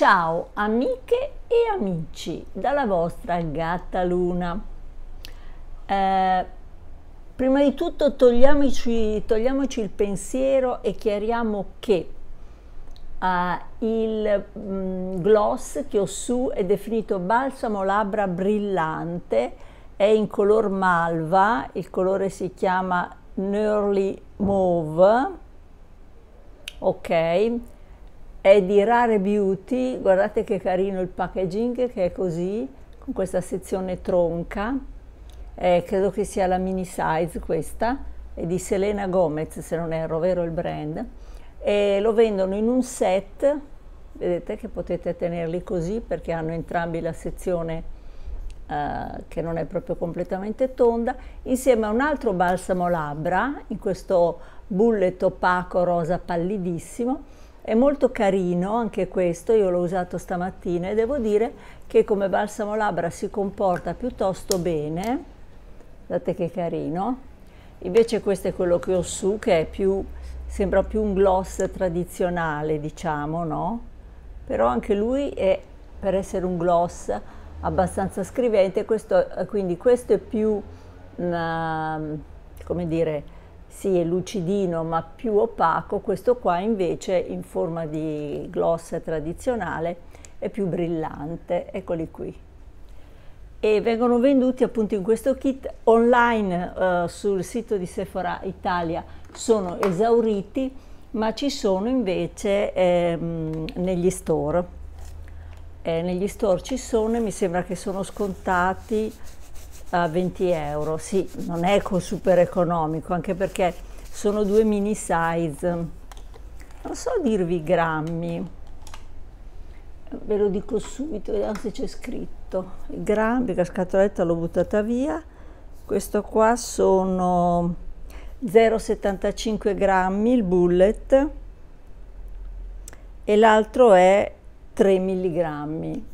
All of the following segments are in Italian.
Ciao amiche e amici dalla vostra gatta Luna. Eh, prima di tutto togliamoci, togliamoci, il pensiero e chiariamo che eh, il mh, mm, gloss che ho su è definito balsamo labbra brillante, è in color malva, il colore si chiama Nearly Mauve, ok? è di Rare Beauty, guardate che carino il packaging che è così, con questa sezione tronca, eh, credo che sia la mini size questa, è di Selena Gomez se non erro, vero il brand, e lo vendono in un set, vedete che potete tenerli così perché hanno entrambi la sezione Uh, che non è proprio completamente tonda, insieme a un altro balsamo labbra in questo bullet opaco rosa pallidissimo è molto carino anche questo, io l'ho usato stamattina e devo dire che come balsamo labbra si comporta piuttosto bene. Guardate che carino. Invece questo è quello che ho su che è più, sembra più un gloss tradizionale diciamo, no? Però anche lui è, per essere un gloss, abbastanza scrivente, questo, eh, quindi questo è più, una, mm, come dire, sì è lucidino ma più opaco, questo qua invece in forma di gloss tradizionale è più brillante, eccoli qui. E vengono venduti appunto in questo kit online eh, sul sito di Sephora Italia, sono esauriti ma ci sono invece ehm, negli store. Eh, negli store ci sono e mi sembra che sono scontati uh, 20 euro. Sì, non è eco super economico, anche perché sono due mini size. Non so dirvi grammi, ve lo dico subito, vediamo se c'è scritto. I grammi, la scatoletta l'ho buttata via. Questo qua sono 0,75 grammi il bullet e l'altro è 3 milligrammi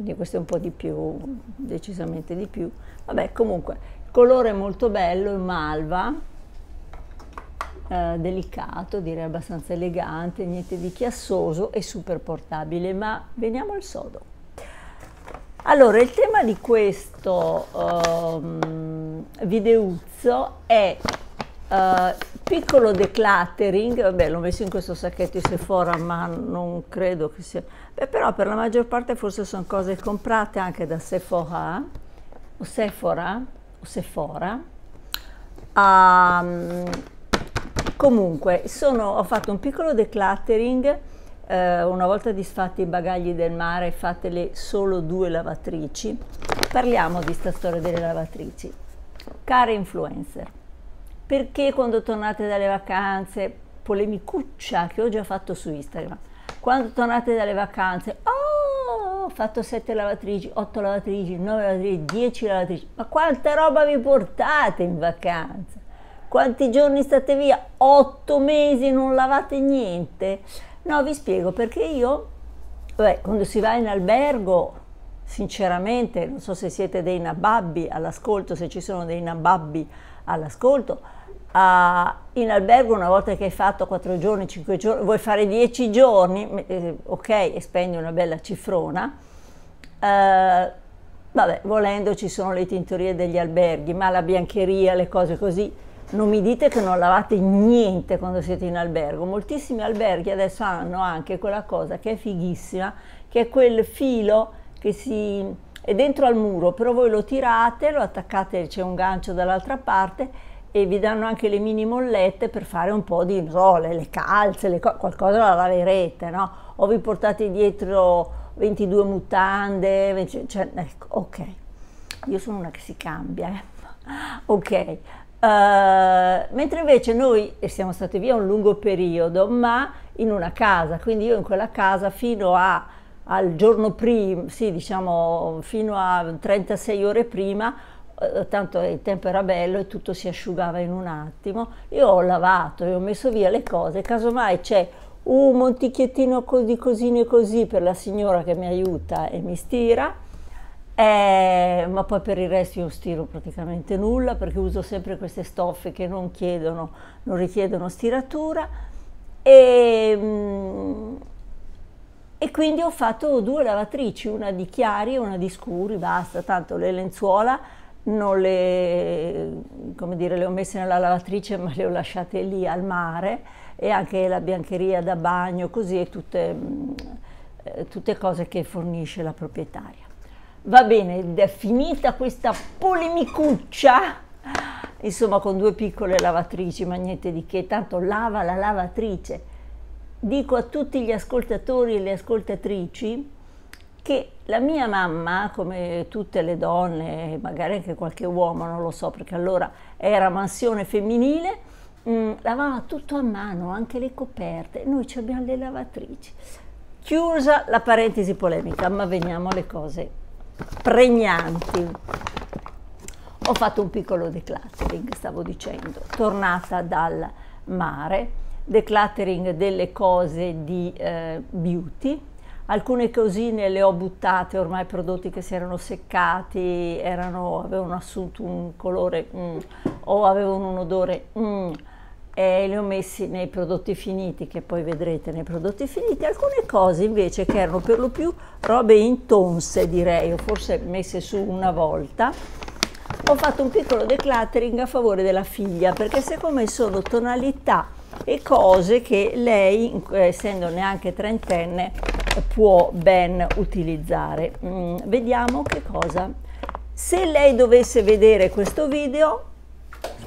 quindi questo è un po' di più, decisamente di più. Vabbè, comunque, il colore è molto bello, è malva, eh, delicato, direi abbastanza elegante, niente di chiassoso e super portabile, ma veniamo al sodo. Allora, il tema di questo um, ehm, videuzzo è uh, piccolo decluttering, vabbè l'ho messo in questo sacchetto di Sephora ma non credo che sia, Beh, però per la maggior parte forse sono cose comprate anche da Sephora o Sephora o Sephora. Um, comunque sono, ho fatto un piccolo decluttering eh, una volta disfatti i bagagli del mare fatele solo due lavatrici. Parliamo di sta storia delle lavatrici. Care influencer, perché quando tornate dalle vacanze, polemicuccia che ho già fatto su Instagram, quando tornate dalle vacanze, oh, ho fatto sette lavatrici, otto lavatrici, nove lavatrici, dieci lavatrici, ma quanta roba vi portate in vacanza? Quanti giorni state via? Otto mesi non lavate niente? No, vi spiego perché io, beh, quando si va in albergo, sinceramente, non so se siete dei nababbi all'ascolto, se ci sono dei nababbi all'ascolto, Uh, in albergo una volta che hai fatto 4 giorni, 5 giorni, vuoi fare 10 giorni, eh, ok, e spendi una bella cifrona, uh, Vabbè, volendo ci sono le tintorie degli alberghi, ma la biancheria, le cose così, non mi dite che non lavate niente quando siete in albergo. Moltissimi alberghi adesso hanno anche quella cosa che è fighissima, che è quel filo che si... è dentro al muro, però voi lo tirate, lo attaccate, c'è un gancio dall'altra parte e vi danno anche le mini mollette per fare un po' di, so, le, le, calze, le co- qualcosa la laverete, no? O vi portate dietro 22 mutande, 20, cioè, ecco, ok. Io sono una che si cambia, eh. ok. Uh, mentre invece noi siamo stati via un lungo periodo, ma in una casa, quindi io in quella casa fino a, al giorno prima, sì, diciamo fino a 36 ore prima, eh, tanto il tempo era bello e tutto si asciugava in un attimo. Io ho lavato e ho messo via le cose, casomai c'è un montichiettino di cosine così per la signora che mi aiuta e mi stira, eh, ma poi per il resto io stiro praticamente nulla perché uso sempre queste stoffe che non, chiedono, non richiedono stiratura e, ehm, e, quindi ho fatto due lavatrici, una di chiari e una di scuri, basta, tanto le lenzuola non le, dire, le, ho messe nella lavatrice ma le ho lasciate lì al mare e anche la biancheria da bagno, così e tutte, eh, tutte cose che fornisce la proprietaria. Va bene, è finita questa polemicuccia insomma con due piccole lavatrici, ma niente di che, tanto lava la lavatrice. Dico a tutti gli ascoltatori e le ascoltatrici che la mia mamma, come tutte le donne, magari anche qualche uomo, non lo so, perché allora era mansione femminile, mh, mm, lavava tutto a mano, anche le coperte. Noi ci abbiamo le lavatrici. Chiusa la parentesi polemica, ma veniamo alle cose pregnanti. Ho fatto un piccolo decluttering, stavo dicendo, tornata dal mare, decluttering delle cose di eh, beauty, alcune cosine le ho buttate, ormai prodotti che si erano seccati, erano, avevano assunto un colore mm, o avevano un odore mm, e li ho messi nei prodotti finiti che poi vedrete nei prodotti finiti alcune cose invece che erano per lo più robe intonse direi o forse messe su una volta ho fatto un piccolo decluttering a favore della figlia perché siccome sono tonalità e cose che lei essendo neanche trentenne può ben utilizzare. Mm, vediamo che cosa. Se lei dovesse vedere questo video,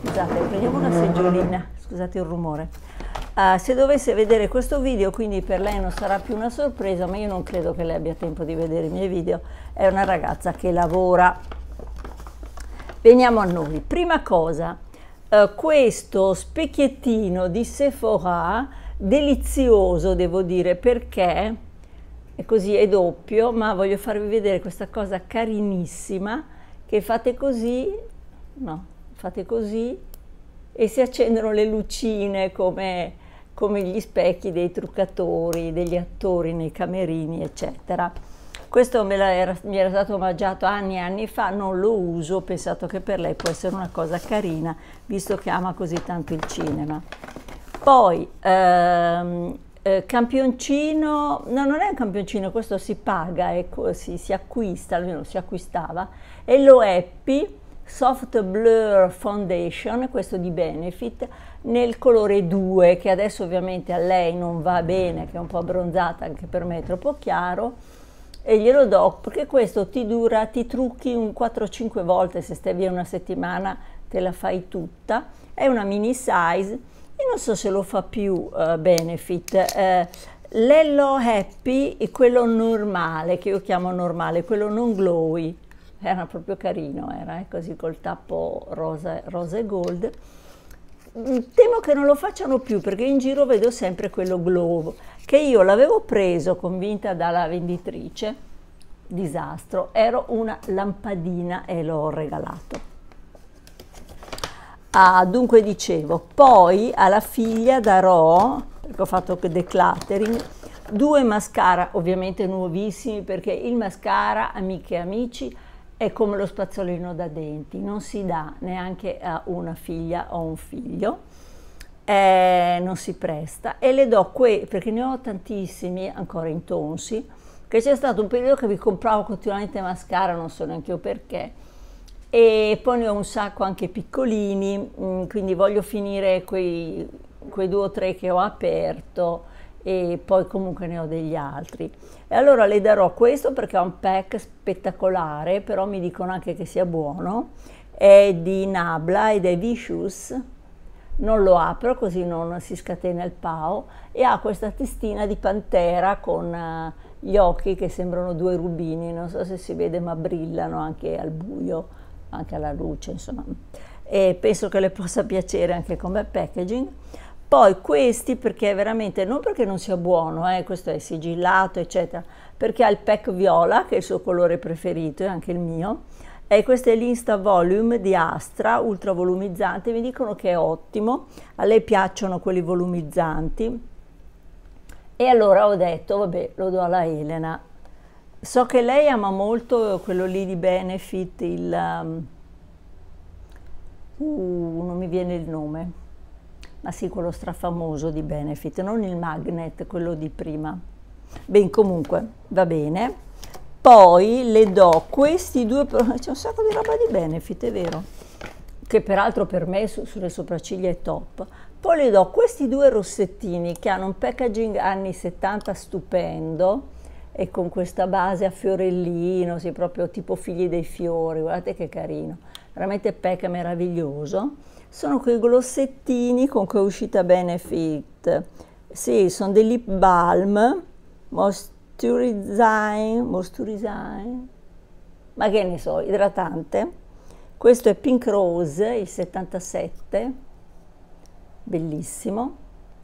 scusate, prendiamo una seggiolina, scusate il rumore. Uh, se dovesse vedere questo video, quindi per lei non sarà più una sorpresa, ma io non credo che lei abbia tempo di vedere i miei video, è una ragazza che lavora. Veniamo a noi. Prima cosa, uh, questo specchiettino di Sephora, delizioso devo dire, perché e così è doppio, ma voglio farvi vedere questa cosa carinissima che fate così, no, fate così e si accendono le lucine come, come gli specchi dei truccatori, degli attori nei camerini, eccetera. Questo era, mi era stato omaggiato anni e anni fa, non lo uso, ho pensato che per lei può essere una cosa carina, visto che ama così tanto il cinema. Poi, ehm, eh, campioncino, no non è un campioncino, questo si paga, e ecco, si, si acquista, almeno si acquistava, e lo Happy Soft Blur Foundation, questo di Benefit, nel colore 2, che adesso ovviamente a lei non va bene, che è un po' abbronzata, anche per me è troppo chiaro, e glielo do perché questo ti dura, ti trucchi un 4-5 volte, se stai via una settimana te la fai tutta, è una mini size, io non so se lo fa più uh, Benefit. Eh, L'ello happy e quello normale, che io chiamo normale, quello non glowy, era proprio carino, era eh, così col tappo rosa, rosa e gold. Mm, temo che non lo facciano più perché in giro vedo sempre quello glow che io l'avevo preso convinta dalla venditrice, disastro, ero una lampadina e l'ho regalato. Ah, dunque dicevo, poi alla figlia darò, perché ho fatto decluttering, due mascara, ovviamente nuovissimi, perché il mascara, amiche e amici, è come lo spazzolino da denti, non si dà neanche a una figlia o un figlio, eh, non si presta e le do quei, perché ne ho tantissimi ancora intonsi, che c'è stato un periodo che vi compravo continuamente mascara, non so neanche io perché, e poi ne ho un sacco anche piccolini, mm, quindi voglio finire quei, quei due o tre che ho aperto e poi comunque ne ho degli altri. E allora le darò questo perché è un pack spettacolare, però mi dicono anche che sia buono, è di Nabla ed è Vicious, non lo apro così non si scatena il pao e ha questa testina di pantera con eh, gli occhi che sembrano due rubini, non so se si vede ma brillano anche al buio anche alla luce, insomma. E penso che le possa piacere anche come packaging. Poi questi perché veramente, non perché non sia buono, eh, questo è sigillato, eccetera, perché ha il pack viola, che è il suo colore preferito e anche il mio, e questo è l'Insta Volume di Astra, ultra volumizzante, mi dicono che è ottimo, a lei piacciono quelli volumizzanti. E allora ho detto, vabbè, lo do alla Elena, So che lei ama molto quello lì di Benefit, il... Um, uh, non mi viene il nome, ma sì, quello strafamoso di Benefit, non il Magnet, quello di prima. Ben, comunque, va bene. Poi le do questi due... C'è un sacco di roba di Benefit, è vero. Che peraltro per me su, sulle sopracciglia è top. Poi le do questi due rossettini che hanno un packaging anni 70 stupendo e con questa base a fiorellino, sì, proprio tipo figli dei fiori, guardate che carino, veramente pecca meraviglioso. Sono quei glossettini con cui è uscita Benefit, sì, sono dei lip balm, moisturizing, moisturizing, ma che ne so, idratante. Questo è Pink Rose, il 77, bellissimo,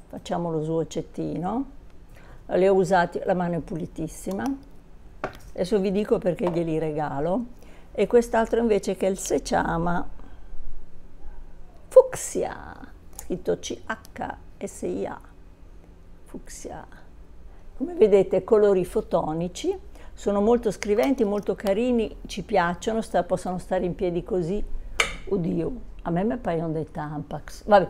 facciamolo su accettino le ho usati, la mano è pulitissima, adesso vi dico perché glieli regalo, e quest'altro invece che è il Sechama Fuxia, scritto C-H-S-I-A, Fucsia. Come vedete colori fotonici, sono molto scriventi, molto carini, ci piacciono, sta, possono stare in piedi così, oddio, a me mi paiono dei tampax, vabbè,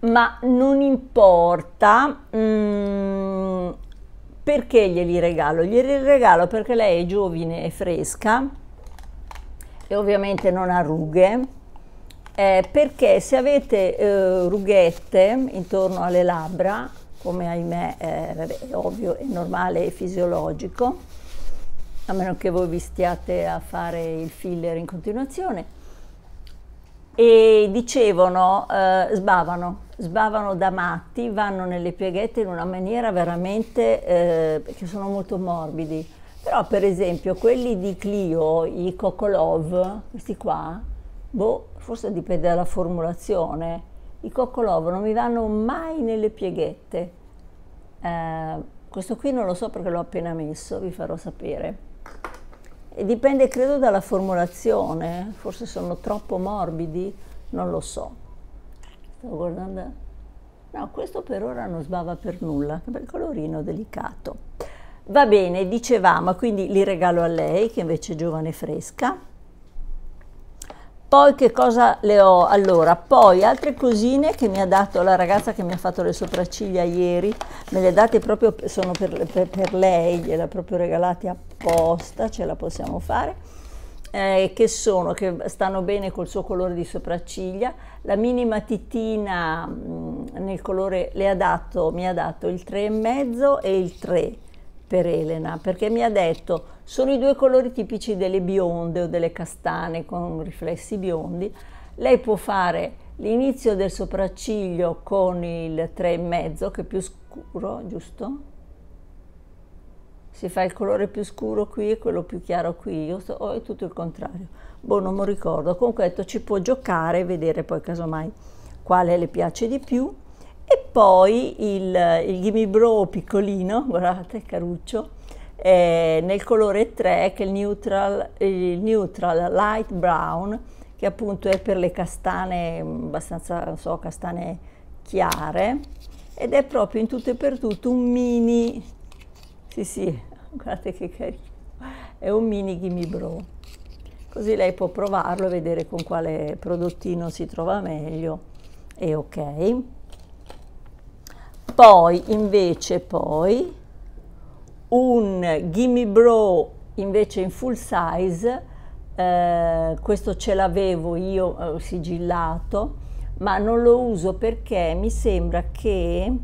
ma non importa, mm, perché glieli regalo? Glieli regalo perché lei è giovine e fresca e ovviamente non ha rughe. Eh, perché se avete eh, rughette intorno alle labbra, come ahimè eh, è ovvio, è normale e fisiologico, a meno che voi vi stiate a fare il filler in continuazione, e dicevano, eh, sbavano, sbavano da matti, vanno nelle pieghette in una maniera veramente eh, che sono molto morbidi. Però per esempio quelli di Clio, i Kokolov, questi qua, boh, forse dipende dalla formulazione, i Kokolov non mi vanno mai nelle pieghette. Eh, questo qui non lo so perché l'ho appena messo, vi farò sapere. E dipende credo dalla formulazione, forse sono troppo morbidi, non lo so. Stavo guardando. No, questo per ora non sbava per nulla, che bel colorino delicato. Va bene, dicevamo, quindi li regalo a lei che invece è giovane e fresca. Poi che cosa le ho? Allora, poi altre cosine che mi ha dato la ragazza che mi ha fatto le sopracciglia ieri, me le date proprio, sono per, per, per lei, gliela proprio regalate apposta, ce la possiamo fare eh, che sono, che stanno bene col suo colore di sopracciglia. La minima titina mh, mm, nel colore le ha dato, mi ha dato il 3,5 e il 3 per Elena, perché mi ha detto sono i due colori tipici delle bionde o delle castane con riflessi biondi. Lei può fare l'inizio del sopracciglio con il 3,5 che è più scuro, giusto? si fa il colore più scuro qui e quello più chiaro qui, o ho è tutto il contrario. Boh, non mi ricordo, comunque detto, ci può giocare e vedere poi casomai quale le piace di più. E poi il, il Gimme Bro piccolino, guardate, caruccio, eh, nel colore 3 che è il neutral, il neutral Light Brown, che appunto è per le castane, abbastanza, non so, castane chiare, ed è proprio in tutto e per tutto un mini sì, sì, guardate che carino. È un mini Gimme Bro. Così lei può provarlo e vedere con quale prodottino si trova meglio. E ok. Poi, invece, poi, un Gimme Bro invece in full size, eh, questo ce l'avevo io eh, sigillato, ma non lo uso perché mi sembra che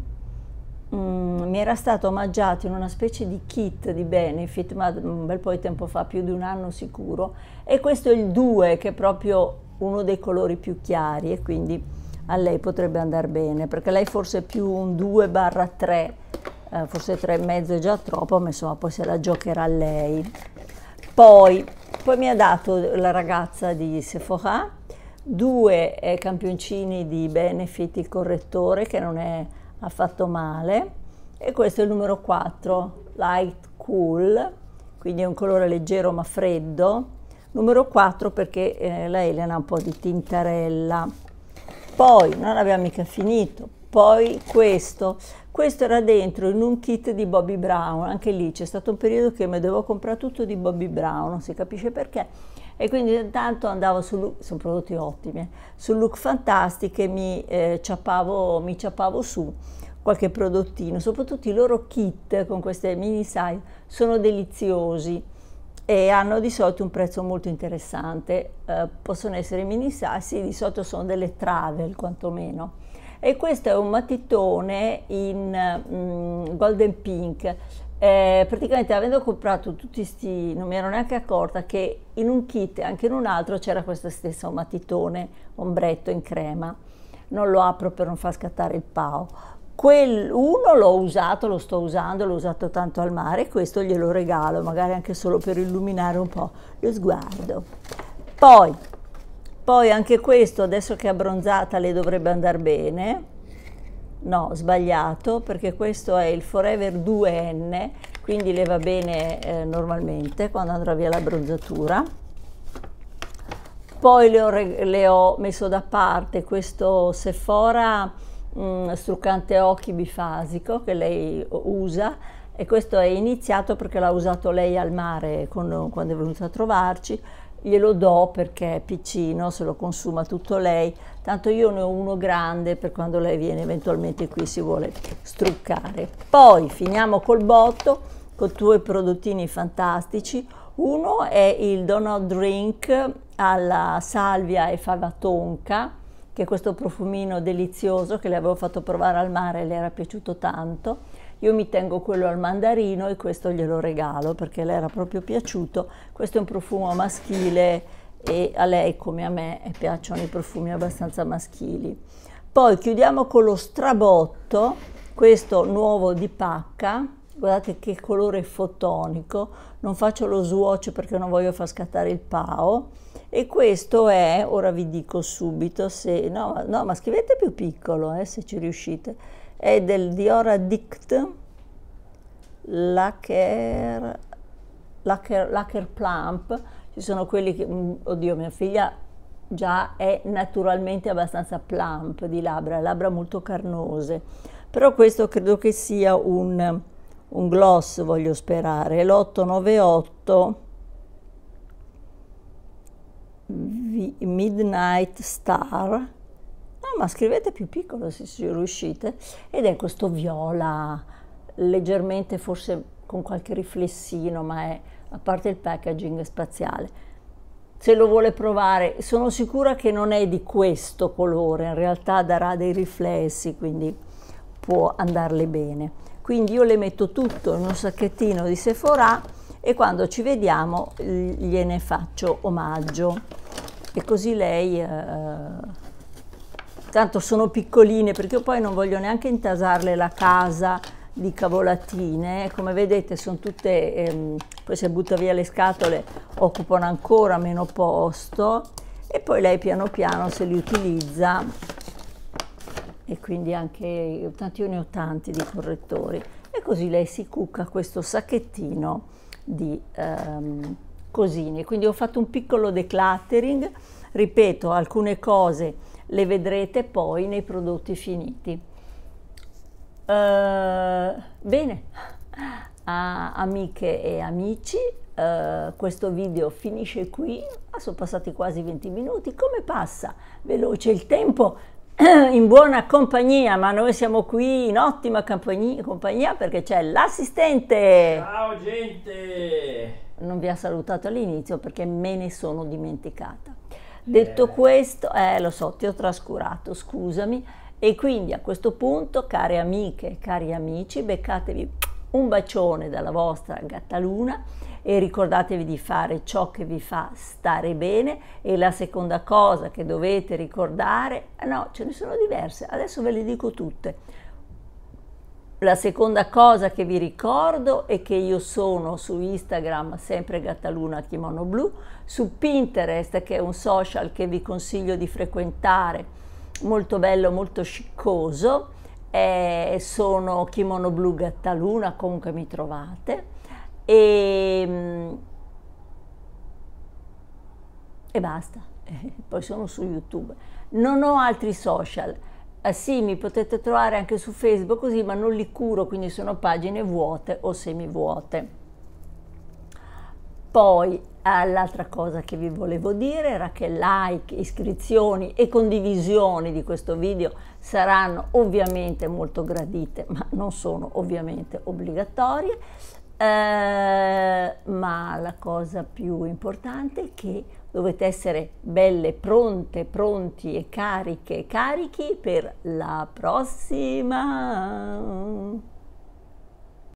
Mm, mi era stato omaggiato in una specie di kit di benefit, ma un bel po' di tempo fa, più di un anno sicuro, e questo è il 2 che è proprio uno dei colori più chiari e quindi a lei potrebbe andare bene, perché lei forse è più un 2 barra 3, eh, forse 3,5 è già troppo, ma insomma poi se la giocherà lei. Poi, poi mi ha dato la ragazza di Sephora, due eh, campioncini di Benefit, il correttore che non è ha fatto male e questo è il numero 4, light cool, quindi è un colore leggero ma freddo. Numero 4 perché eh, la Elena ha un po' di tintarella. Poi, non abbiamo mica finito, poi questo. Questo era dentro in un kit di Bobby Brown, anche lì c'è stato un periodo che mi dovevo comprare tutto di Bobby Brown, non si capisce perché e quindi intanto andavo su look, sono prodotti ottimi, su look fantastiche mi, eh, ciappavo, mi ciappavo su qualche prodottino, soprattutto i loro kit con queste mini size sono deliziosi e hanno di solito un prezzo molto interessante, eh, possono essere mini size, sì, di solito sono delle travel quantomeno. E questo è un matitone in mm, golden pink eh, praticamente avendo comprato tutti questi, non mi ero neanche accorta che in un kit e anche in un altro c'era questo stesso matitone, ombretto in crema. Non lo apro per non far scattare il pao. Quell'uno l'ho usato, lo sto usando, l'ho usato tanto al mare, questo glielo regalo, magari anche solo per illuminare un po' lo sguardo. Poi, poi anche questo, adesso che è abbronzata, le dovrebbe andare bene No, sbagliato, perché questo è il Forever 2N, quindi le va bene eh, normalmente quando andrà via l'abbronzatura. Poi le ho, le ho, messo da parte questo Sephora mh, mm, struccante occhi bifasico che lei usa e questo è iniziato perché l'ha usato lei al mare con, quando è venuta a trovarci glielo do perché è piccino, se lo consuma tutto lei, tanto io ne ho uno grande per quando lei viene eventualmente qui si vuole struccare. Poi finiamo col botto con due prodottini fantastici, uno è il Donut Drink alla salvia e fava tonca, che è questo profumino delizioso che le avevo fatto provare al mare e le era piaciuto tanto io mi tengo quello al mandarino e questo glielo regalo perché le era proprio piaciuto. Questo è un profumo maschile e a lei come a me piacciono i profumi abbastanza maschili. Poi chiudiamo con lo strabotto, questo nuovo di pacca, guardate che colore fotonico, non faccio lo swatch perché non voglio far scattare il PAO e questo è, ora vi dico subito, se, no, no ma scrivete più piccolo eh, se ci riuscite, è del Diora Dict Lacker, Lacker, Lacker Plump. Ci sono quelli che, mm, oddio, mia figlia già è naturalmente abbastanza plump di labbra, labbra molto carnose. Però questo credo che sia un, un gloss, voglio sperare. L'898 Midnight Star ma scrivete più piccolo se ci riuscite, ed è questo viola, leggermente forse con qualche riflessino, ma è a parte il packaging spaziale. Se lo vuole provare, sono sicura che non è di questo colore, in realtà darà dei riflessi, quindi può andarle bene. Quindi io le metto tutto in un sacchettino di Sephora e quando ci vediamo gliene faccio omaggio. E così lei... Eh, tanto sono piccoline perché poi non voglio neanche intasarle la casa di cavolatine come vedete sono tutte ehm, poi se butta via le scatole occupano ancora meno posto e poi lei piano piano se li utilizza e quindi anche tanti io ne ho tanti di correttori e così lei si cucca questo sacchettino di ehm, cosine quindi ho fatto un piccolo decluttering ripeto alcune cose le vedrete poi nei prodotti finiti. Uh, bene, ah, amiche e amici, Uh, questo video finisce qui, ah, sono passati quasi 20 minuti, come passa? Veloce il tempo, in buona compagnia, ma noi siamo qui in ottima compagnia perché c'è l'assistente. Ciao gente! Non vi ha salutato all'inizio perché me ne sono dimenticata. Detto eh. questo, eh, lo so, ti ho trascurato, scusami. E quindi a questo punto, care amiche e cari amici, beccatevi un bacione dalla vostra gattaluna e ricordatevi di fare ciò che vi fa stare bene e la seconda cosa che dovete ricordare, no, ce ne sono diverse, adesso ve le dico tutte la seconda cosa che vi ricordo è che io sono su Instagram sempre Gattaluna Kimono Blu, su Pinterest che è un social che vi consiglio di frequentare, molto bello, molto sciccoso, eh, sono Kimono Blu Gattaluna, comunque mi trovate. E, ehm, e basta, eh, poi sono su YouTube. Non ho altri social. Eh, sì, mi potete trovare anche su Facebook così, ma non li curo, quindi sono pagine vuote o semivuote. Poi eh, l'altra cosa che vi volevo dire era che like, iscrizioni e condivisioni di questo video saranno ovviamente molto gradite, ma non sono ovviamente obbligatorie. Eh, ma la cosa più importante è che dovete essere belle pronte, pronti e cariche, carichi per la prossima.